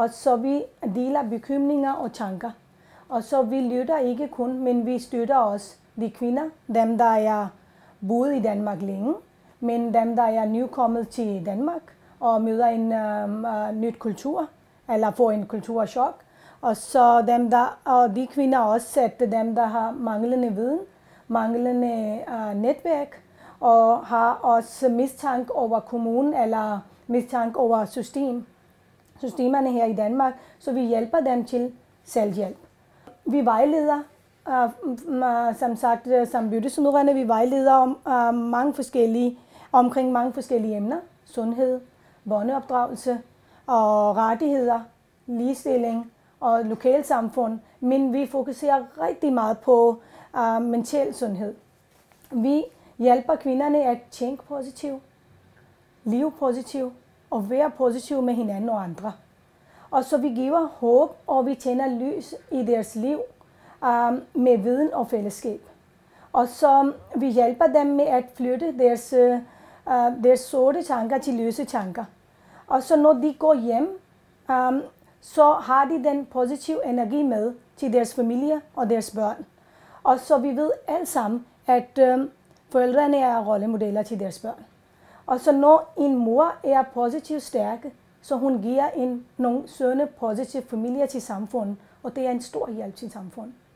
og så vi deler bekymringer og tanker. Og så vi lytter ikke kun, men vi støtter også de kvinder, dem der er boet i Danmark længe, men dem der er nykommet til Danmark og møder en øhm, øh, nyt kultur, eller får en kulturschok. Og så dem der, og de kvinder også, at dem der har manglende viden, manglende øh, netværk, og har også mistanke over kommunen eller mistanke over systemet systemerne her i Danmark, så vi hjælper dem til selvhjælp. Vi vejleder, øh, mm, øh, som sagt, øh, som lyttesmødrene, vi vejleder om mange forskellige, omkring mange forskellige emner. Sundhed, børneopdragelse og rettigheder, ligestilling og lokalsamfund. Men vi fokuserer rigtig meget på uh, mental sundhed. Vi hjælper kvinderne at tænke positivt, leve positivt og være positive med hinanden og andre. Og så vi giver håb, og vi tænder lys i deres liv um, med viden og fællesskab. Og så vi hjælper dem med at flytte deres, uh, deres sorte tanker til lyse tanker. Og så når de går hjem, um, så har de den positive energi med til deres familie og deres børn. Og så vi ved alle sammen, at um, forældrene er rollemodeller til deres børn. Og så når en mor er positiv stærk, så hun giver en, nogle sunde, positive familie til samfundet, og det er en stor hjælp til samfundet.